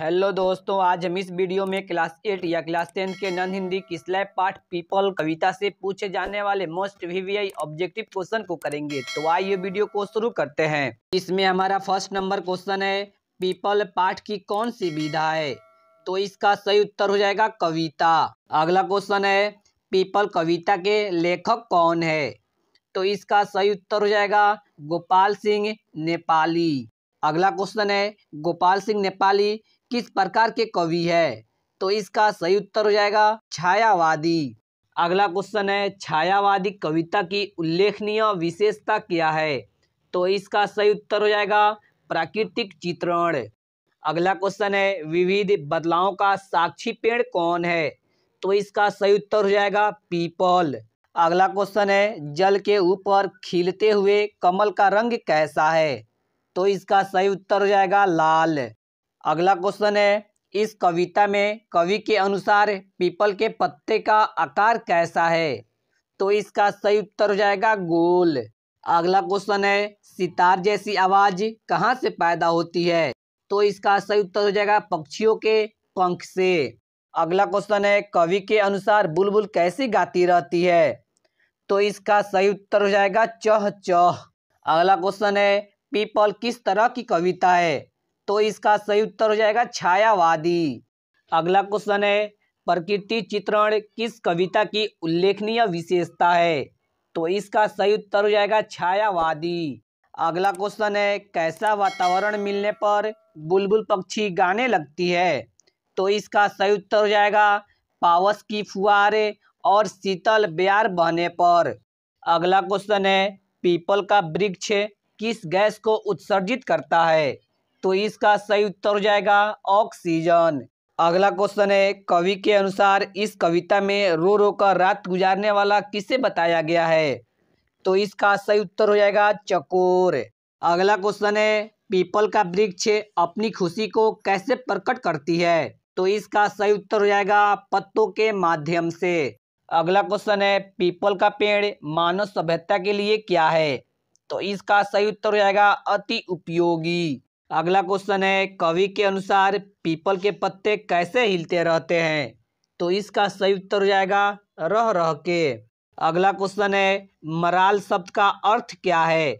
hello दोस्तों आज हम इस वीडियो में क्लास एट या क्लास टेन के नन हिंदी की स्लैब पाठ पीपल कविता से पूछे जाने वाले मोस्ट वीवीआई ऑब्जेक्टिव क्वेश्चन को करेंगे तो आइए वीडियो को शुरू करते हैं इसमें हमारा फर्स्ट नंबर क्वेश्चन है पीपल पाठ की कौन सी विधा है तो इसका सही उत्तर हो जाएगा कविता अगला क्वेश्चन है पीपल कविता के लेखक कौन है तो इसका सही उत्तर हो जाएगा गोपाल सिंह नेपाली अगला क्वेश्चन है गोपाल सिंह नेपाली किस प्रकार के कवि है तो इसका सही उत्तर हो जाएगा छायावादी अगला क्वेश्चन है छायावादी कविता की उल्लेखनीय विशेषता क्या है तो इसका सही उत्तर हो जाएगा प्राकृतिक चित्रण अगला क्वेश्चन है विविध बदलावों का साक्षी पेड़ कौन है तो इसका सही उत्तर हो जाएगा पीपल अगला क्वेश्चन है जल के ऊपर खिलते हुए कमल का रंग कैसा है तो इसका सही उत्तर हो जाएगा लाल अगला क्वेश्चन है इस कविता में कवि के अनुसार पीपल के पत्ते का आकार कैसा है तो इसका सही उत्तर हो जाएगा गोल अगला क्वेश्चन है सितार जैसी आवाज कहाँ से पैदा होती है तो इसका सही उत्तर हो जाएगा पक्षियों के पंख से अगला क्वेश्चन है कवि के अनुसार बुलबुल कैसी गाती रहती है तो इसका सही उत्तर हो जाएगा चह चह अगला क्वेश्चन है पीपल किस तरह की कविता है तो इसका सही उत्तर हो जाएगा छायावादी अगला क्वेश्चन है प्रकृति चित्रण किस कविता की उल्लेखनीय विशेषता है तो इसका सही उत्तर हो जाएगा छायावादी अगला क्वेश्चन है कैसा वातावरण मिलने पर बुलबुल पक्षी गाने लगती है तो इसका सही उत्तर हो जाएगा पावस की फुहारे और शीतल ब्यार बहने पर अगला क्वेश्चन है पीपल का वृक्ष किस गैस को उत्सर्जित करता है तो इसका सही उत्तर हो जाएगा ऑक्सीजन अगला क्वेश्चन है कवि के अनुसार इस कविता में रो रो कर रात गुजारने वाला किसे बताया गया है तो इसका सही उत्तर हो जाएगा चकोर अगला क्वेश्चन है पीपल का वृक्ष अपनी खुशी को कैसे प्रकट करती है तो इसका सही उत्तर हो जाएगा पत्तों के माध्यम से अगला क्वेश्चन है पीपल का पेड़ मानव सभ्यता के लिए क्या है तो इसका सही उत्तर हो जाएगा अति उपयोगी अगला क्वेश्चन है कवि के अनुसार पीपल के पत्ते कैसे हिलते रहते हैं तो इसका सही उत्तर हो जाएगा रह रह के अगला क्वेश्चन है मराल शब्द का अर्थ क्या है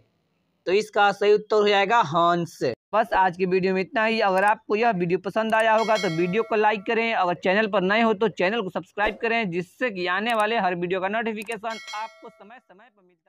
तो इसका सही उत्तर हो जाएगा हंस बस आज की वीडियो में इतना ही अगर आपको यह वीडियो पसंद आया होगा तो वीडियो को लाइक करें अगर चैनल पर नए हो तो चैनल को सब्सक्राइब करें जिससे कि आने वाले हर वीडियो का नोटिफिकेशन आपको समय समय पर मिलता